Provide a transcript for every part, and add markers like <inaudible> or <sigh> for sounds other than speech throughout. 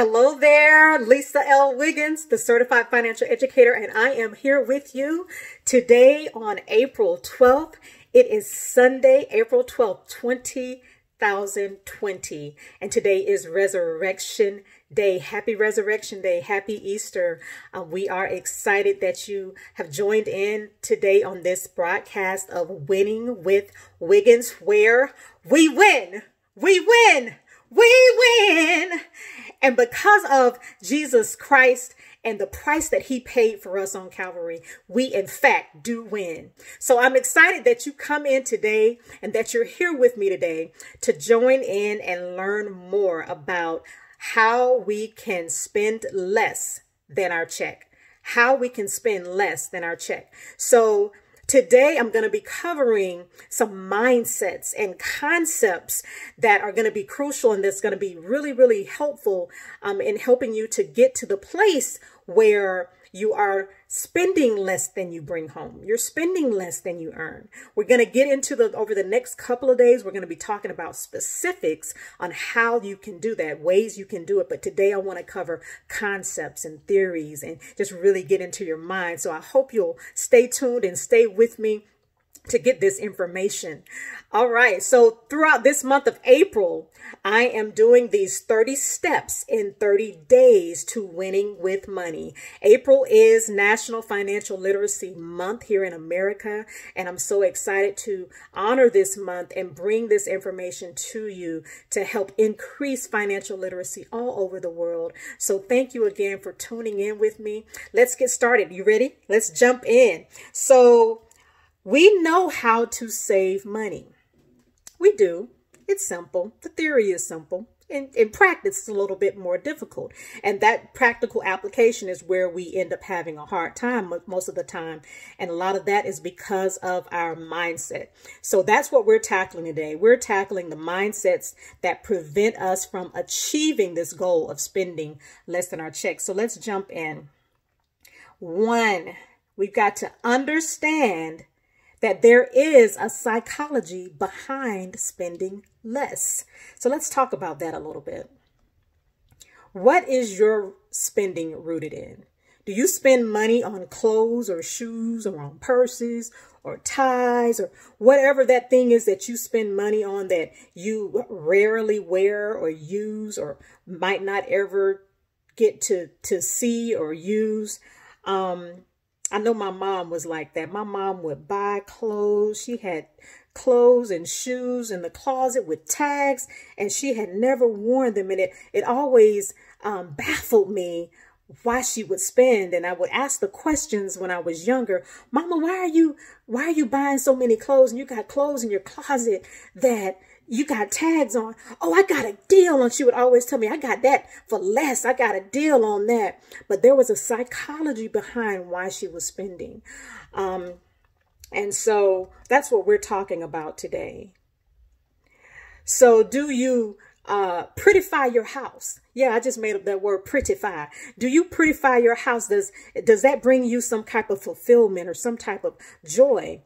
Hello there, Lisa L. Wiggins, the Certified Financial Educator, and I am here with you today on April 12th. It is Sunday, April 12th, 2020, and today is Resurrection Day. Happy Resurrection Day. Happy Easter. Uh, we are excited that you have joined in today on this broadcast of Winning with Wiggins, where we win. We win we win. And because of Jesus Christ and the price that he paid for us on Calvary, we in fact do win. So I'm excited that you come in today and that you're here with me today to join in and learn more about how we can spend less than our check. How we can spend less than our check. So Today, I'm going to be covering some mindsets and concepts that are going to be crucial and that's going to be really, really helpful um, in helping you to get to the place where you are spending less than you bring home. You're spending less than you earn. We're going to get into the, over the next couple of days, we're going to be talking about specifics on how you can do that, ways you can do it. But today I want to cover concepts and theories and just really get into your mind. So I hope you'll stay tuned and stay with me to get this information. All right. So throughout this month of April, I am doing these 30 steps in 30 days to winning with money. April is National Financial Literacy Month here in America. And I'm so excited to honor this month and bring this information to you to help increase financial literacy all over the world. So thank you again for tuning in with me. Let's get started. You ready? Let's jump in. So we know how to save money. We do. It's simple. The theory is simple. In, in practice, it's a little bit more difficult. And that practical application is where we end up having a hard time most of the time. And a lot of that is because of our mindset. So that's what we're tackling today. We're tackling the mindsets that prevent us from achieving this goal of spending less than our checks. So let's jump in. One, we've got to understand that there is a psychology behind spending less. So let's talk about that a little bit. What is your spending rooted in? Do you spend money on clothes or shoes or on purses or ties or whatever that thing is that you spend money on that you rarely wear or use or might not ever get to, to see or use? Um, I know my mom was like that. My mom would buy clothes. She had clothes and shoes in the closet with tags, and she had never worn them. And it, it always um, baffled me why she would spend and I would ask the questions when I was younger, Mama, why are you why are you buying so many clothes and you got clothes in your closet that you got tags on. Oh, I got a deal on. She would always tell me, I got that for less. I got a deal on that. But there was a psychology behind why she was spending. Um, and so that's what we're talking about today. So do you uh, prettify your house? Yeah, I just made up that word prettify. Do you prettify your house? Does, does that bring you some type of fulfillment or some type of joy?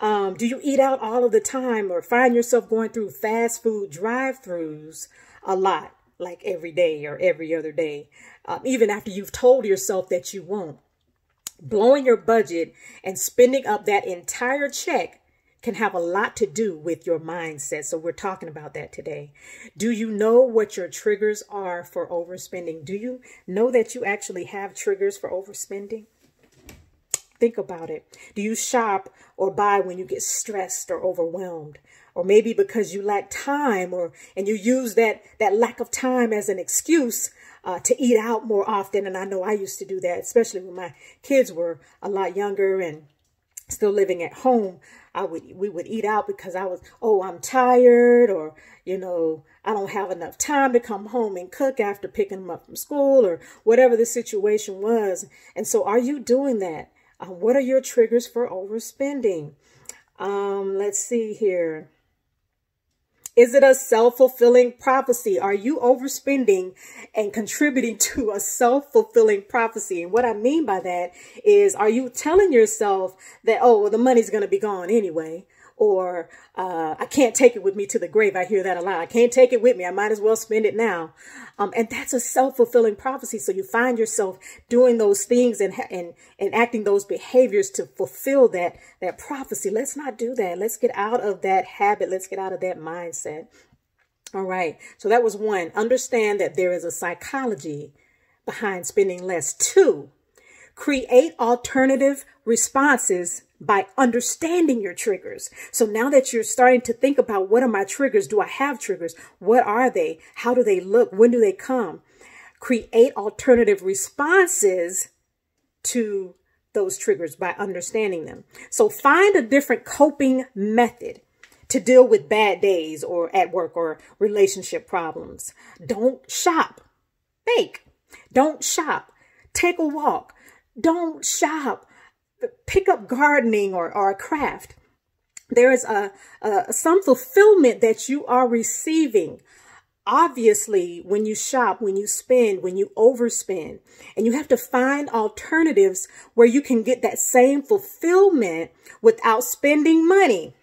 Um, do you eat out all of the time or find yourself going through fast food drive throughs a lot, like every day or every other day, um, even after you've told yourself that you won't? Blowing your budget and spending up that entire check can have a lot to do with your mindset. So we're talking about that today. Do you know what your triggers are for overspending? Do you know that you actually have triggers for overspending? Think about it. Do you shop or buy when you get stressed or overwhelmed? Or maybe because you lack time or and you use that, that lack of time as an excuse uh, to eat out more often. And I know I used to do that, especially when my kids were a lot younger and still living at home. I would we would eat out because I was oh I'm tired or you know I don't have enough time to come home and cook after picking them up from school or whatever the situation was. And so are you doing that? Uh, what are your triggers for overspending? Um, let's see here. Is it a self-fulfilling prophecy? Are you overspending and contributing <laughs> to a self-fulfilling prophecy? And what I mean by that is, are you telling yourself that, oh, well, the money's going to be gone anyway? or uh, I can't take it with me to the grave. I hear that a lot. I can't take it with me. I might as well spend it now. Um, and that's a self-fulfilling prophecy. So you find yourself doing those things and, and, and acting those behaviors to fulfill that, that prophecy. Let's not do that. Let's get out of that habit. Let's get out of that mindset. All right. So that was one. Understand that there is a psychology behind spending less. Two, create alternative responses by understanding your triggers. So now that you're starting to think about what are my triggers? Do I have triggers? What are they? How do they look? When do they come? Create alternative responses to those triggers by understanding them. So find a different coping method to deal with bad days or at work or relationship problems. Don't shop. Bake. Don't shop. Take a walk. Don't shop pick up gardening or, or a craft. There is a, a some fulfillment that you are receiving obviously when you shop, when you spend, when you overspend, and you have to find alternatives where you can get that same fulfillment without spending money,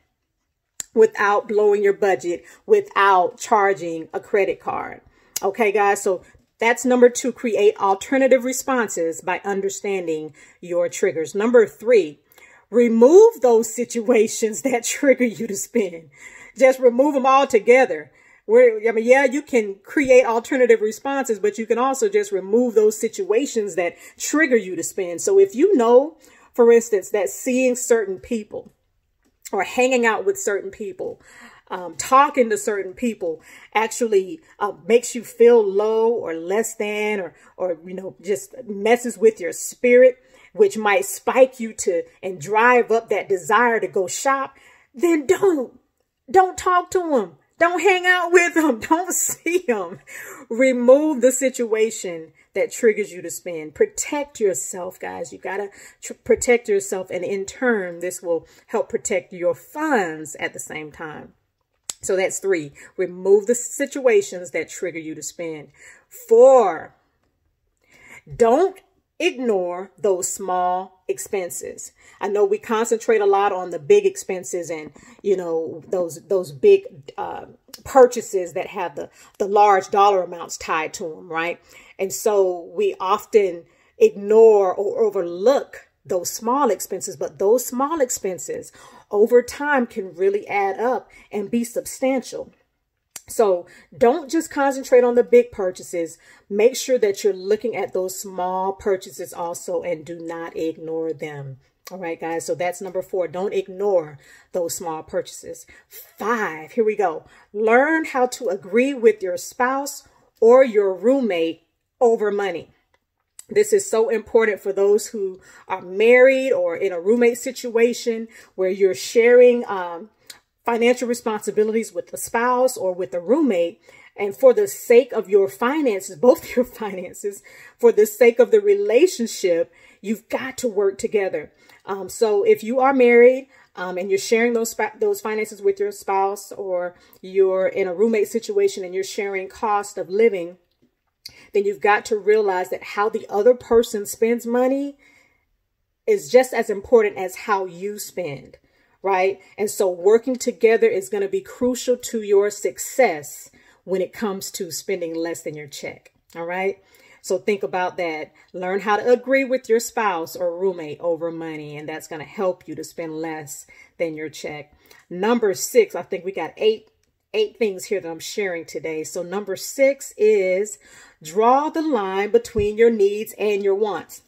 without blowing your budget, without charging a credit card. Okay, guys, so that's number two, create alternative responses by understanding your triggers. Number three, remove those situations <laughs> that trigger you to spend. Just remove them all together. Where, I mean, yeah, you can create alternative responses, but you can also just remove those situations that trigger you to spend. So if you know, for instance, that seeing certain people or hanging out with certain people um, talking to certain people actually uh, makes you feel low or less than or, or, you know, just messes with your spirit, which might spike you to and drive up that desire to go shop, then don't. Don't talk to them. Don't hang out with them. <laughs> Don't see them. Remove the situation that triggers you to spend. Protect yourself, guys. You got to protect yourself. And in turn, this will help protect your funds at the same time. So that's three. Remove the situations that trigger you to spend. Four, don't ignore those small expenses. I know we concentrate a lot on the big expenses and, you know, those those big uh, purchases that have the, the large dollar amounts tied to them, right? And so we often ignore or overlook those small expenses, but those small expenses over time can really add up and be substantial. So don't just concentrate on the big purchases. Make sure that you're looking at those small purchases also and do not ignore them. All right, guys. So that's number four. Don't ignore those small purchases. Five, here we go. Learn how to agree with your spouse or your roommate over money. This is so important for those who are married or in a roommate situation where you're sharing um, financial responsibilities with the spouse or with the roommate. And for the sake of your finances, <laughs> both your finances, for the sake of the relationship, you've got to work together. Um, so if you are married um, and you're sharing those those finances with your spouse or you're in a roommate situation and you're sharing cost of living, then you've got to realize that how the other person spends money is just as important as how you spend, right? And so working together is going to be crucial to your success when it comes to spending less than your check, all right? So think about that. Learn how to agree with your spouse or roommate over money, and that's going to help you to spend less than your check. Number six, I think we got eight eight things here that I'm sharing today. So number six is Draw the line between your needs and your wants.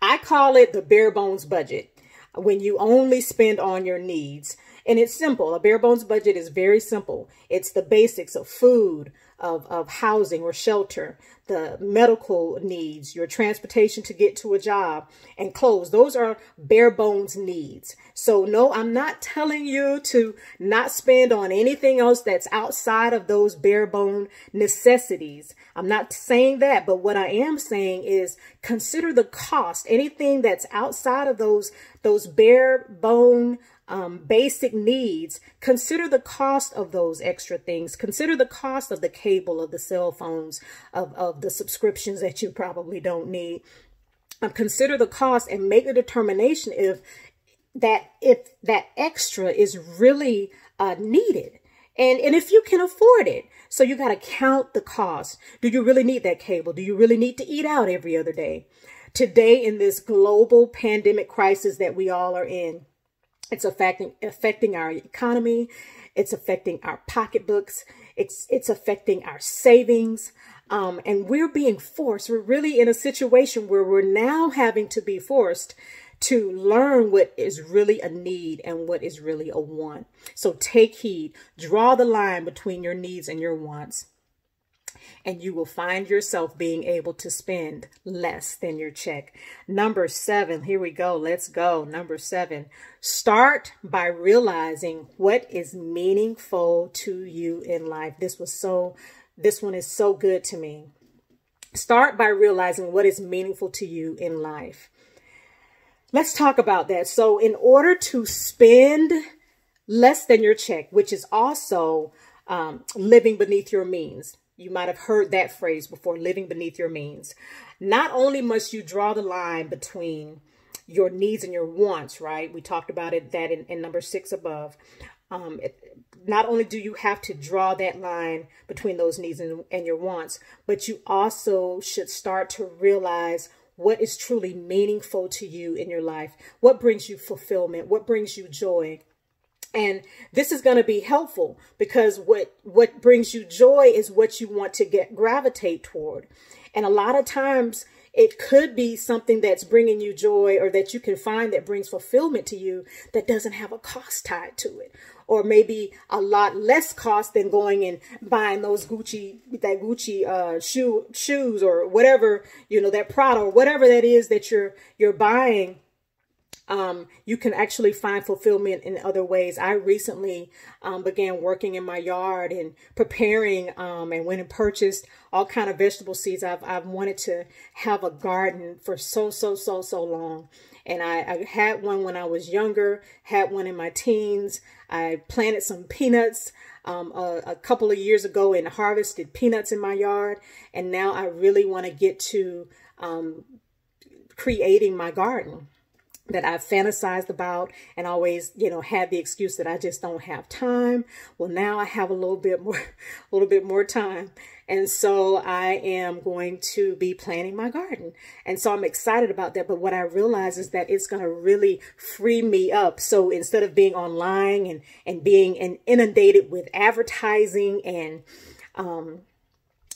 I call it the bare bones budget when you only spend on your needs. And it's simple. A bare bones budget is very simple. It's the basics of food, of, of housing or shelter, the medical needs, your transportation to get to a job, and clothes. Those are bare bones needs. So no, I'm not telling you to not spend on anything else that's outside of those bare bone necessities. I'm not saying that, but what I am saying is consider the cost. Anything that's outside of those, those bare bone um, basic needs, consider the cost of those extra things. Consider the cost of the cable, of the cell phones, of, of the subscriptions that you probably don't need. Um, consider the cost and make a determination if that if that extra is really uh, needed and and if you can afford it so you got to count the cost do you really need that cable do you really need to eat out every other day today in this global pandemic crisis that we all are in it's affecting, affecting our economy. It's affecting our pocketbooks. It's, it's affecting our savings. Um, and we're being forced. We're really in a situation where we're now having to be forced to learn what is really a need and what is really a want. So take heed, draw the line between your needs and your wants and you will find yourself being able to spend less than your check. Number seven, here we go. Let's go. Number seven, start by realizing what is meaningful to you in life. This was so, this one is so good to me. Start by realizing what is meaningful to you in life. Let's talk about that. So in order to spend less than your check, which is also um, living beneath your means, you might have heard that phrase before, living beneath your means. Not only must you draw the line between your needs and your wants, right? We talked about it that in, in number six above. Um, it, not only do you have to draw that line between those needs and, and your wants, but you also should start to realize what is truly meaningful to you in your life. What brings you fulfillment? What brings you joy? And this is going to be helpful because what, what brings you joy is what you want to get gravitate toward. And a lot of times it could be something that's bringing you joy or that you can find that brings fulfillment to you that doesn't have a cost tied to it. Or maybe a lot less cost than going and buying those Gucci, that Gucci uh, shoe, shoes or whatever, you know, that Prada or whatever that is that you're, you're buying um, you can actually find fulfillment in other ways. I recently um, began working in my yard and preparing um, and went and purchased all kind of vegetable seeds. I've, I've wanted to have a garden for so, so, so, so long. And I, I had one when I was younger, had one in my teens. I planted some peanuts um, a, a, couple of years ago and harvested peanuts in my yard. And now I really want to get to um, creating my garden that I've fantasized about and always, you know, had the excuse that I just don't have time. Well, now I have a little bit more, <laughs> a little bit more time. And so I am going to be planting my garden. And so I'm excited about that. But what I realize is that it's going to really free me up. So instead of being online and, and being inundated with advertising and, um,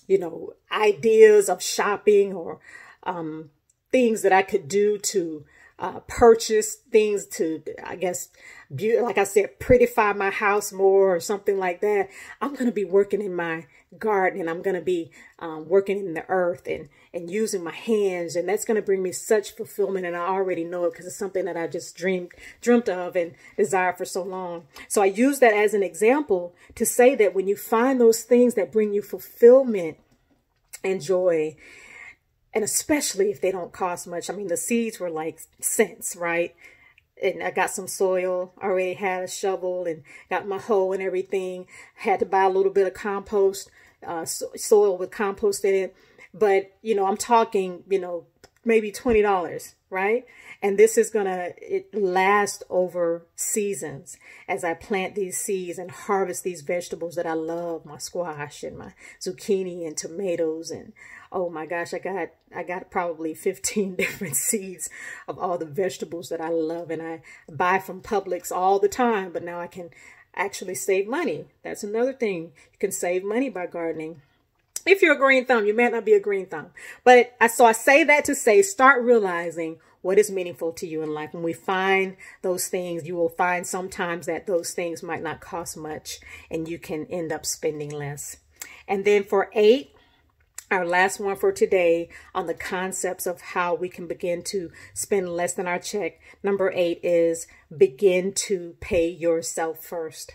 you know, ideas of shopping or um, things that I could do to uh, purchase things to, I guess, be, like I said, prettify my house more or something like that. I'm going to be working in my garden and I'm going to be um, working in the earth and, and using my hands. And that's going to bring me such fulfillment. And I already know it because it's something that I just dreamed, dreamt of and desired for so long. So I use that as an example to say that when you find those things that bring you fulfillment and joy, and especially if they don't cost much. I mean, the seeds were like cents, right? And I got some soil, already had a shovel and got my hoe and everything. Had to buy a little bit of compost, uh, so soil with compost in it. But, you know, I'm talking, you know, maybe $20 right? And this is going to last over seasons as I plant these seeds and harvest these vegetables that I love, my squash and my zucchini and tomatoes and oh my gosh, I got I got probably <laughs> 15 different seeds of all the vegetables that I love and I buy from Publix all the time, but now I can actually save money. That's another thing. You can save money by gardening if you're a green thumb, you may not be a green thumb. But I, so I say that to say, start realizing what is meaningful to you in life. When we find those things, you will find sometimes that those things might not cost much and you can end up spending less. And then for eight, our last one for today on the concepts of how we can begin to spend less than our check. Number eight is begin to pay yourself first.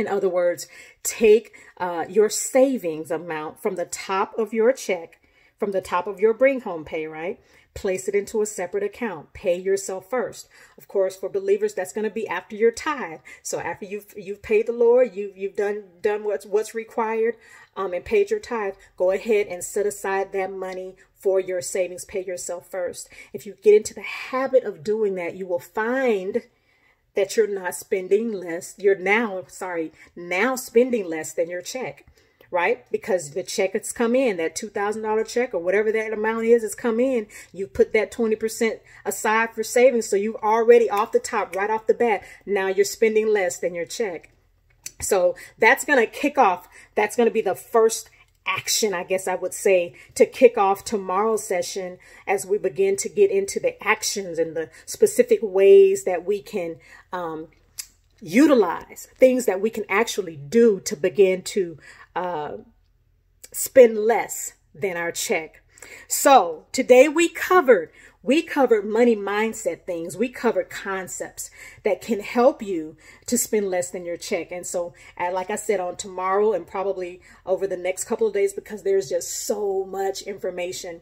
In other words, take uh, your savings amount from the top of your check, from the top of your bring home pay, right? Place it into a separate account. Pay yourself first. Of course, for believers, that's going to be after your tithe. So after you've you've paid the Lord, you've you've done done what's what's required, um, and paid your tithe. Go ahead and set aside that money for your savings. Pay yourself first. If you get into the habit of doing that, you will find that you're not spending less. You're now, sorry, now spending less than your check, right? Because the check has come in, that $2,000 check or whatever that amount is, has come in. You put that 20% aside for savings. So you already off the top, right off the bat, now you're spending less than your check. So that's going to kick off. That's going to be the first action, I guess I would say, to kick off tomorrow's session as we begin to get into the actions and the specific ways that we can um, utilize things that we can actually do to begin to uh, spend less than our check so today we covered, we covered money mindset things. We covered concepts that can help you to spend less than your check. And so, uh, like I said, on tomorrow and probably over the next couple of days, because there's just so much information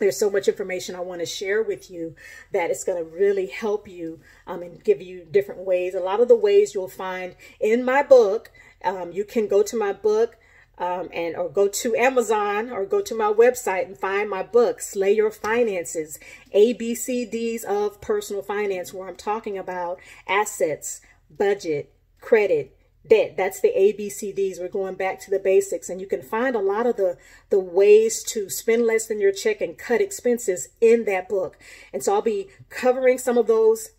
there's so much information I want to share with you that it's going to really help you um, and give you different ways. A lot of the ways you'll find in my book, um, you can go to my book um, and or go to Amazon or go to my website and find my book, Slay Your Finances, ABCDs of Personal Finance, where I'm talking about assets, budget, credit, debt. That's the ABCDs. We're going back to the basics. And you can find a lot of the, the ways to spend less than your check and cut expenses in that book. And so I'll be covering some of those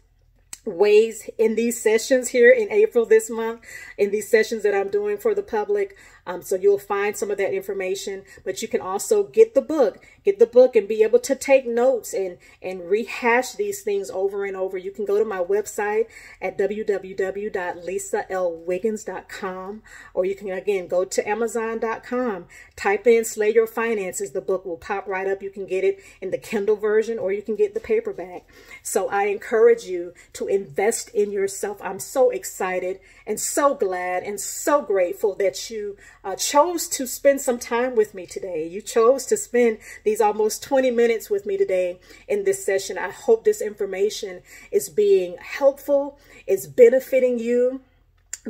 ways in these sessions here in April this month, in these sessions that I'm doing for the public. Um, so you'll find some of that information, but you can also get the book, get the book and be able to take notes and, and rehash these things over and over. You can go to my website at www.lisalwiggins.com or you can again go to amazon.com, type in Slay Your Finances. The book will pop right up. You can get it in the Kindle version or you can get the paperback. So I encourage you to invest in yourself. I'm so excited and so glad and so grateful that you uh, chose to spend some time with me today. You chose to spend these almost 20 minutes with me today in this session. I hope this information is being helpful, is benefiting you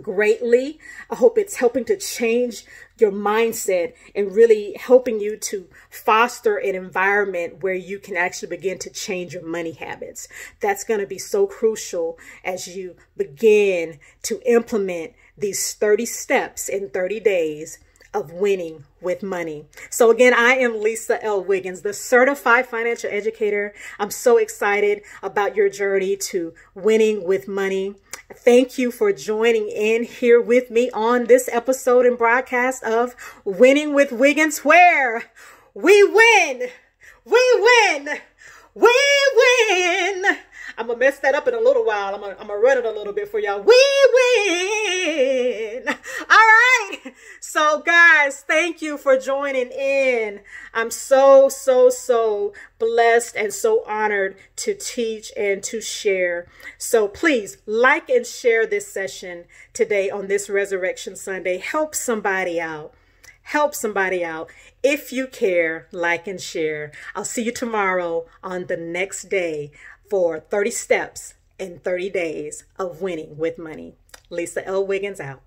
greatly. I hope it's helping to change your mindset and really helping you to foster an environment where you can actually begin to change your money habits. That's going to be so crucial as you begin to implement these 30 steps in 30 days of winning with money. So again, I am Lisa L. Wiggins, the certified financial educator. I'm so excited about your journey to winning with money. Thank you for joining in here with me on this episode and broadcast of Winning with Wiggins, where we win, we win, we win. I'm gonna mess that up in a little while. I'm gonna, I'm gonna run it a little bit for y'all. We win. <laughs> All right. So, guys, thank you for joining in. I'm so, so, so blessed and so honored to teach and to share. So, please like and share this session today on this Resurrection Sunday. Help somebody out help somebody out. If you care, like and share. I'll see you tomorrow on the next day for 30 steps in 30 days of winning with money. Lisa L. Wiggins out.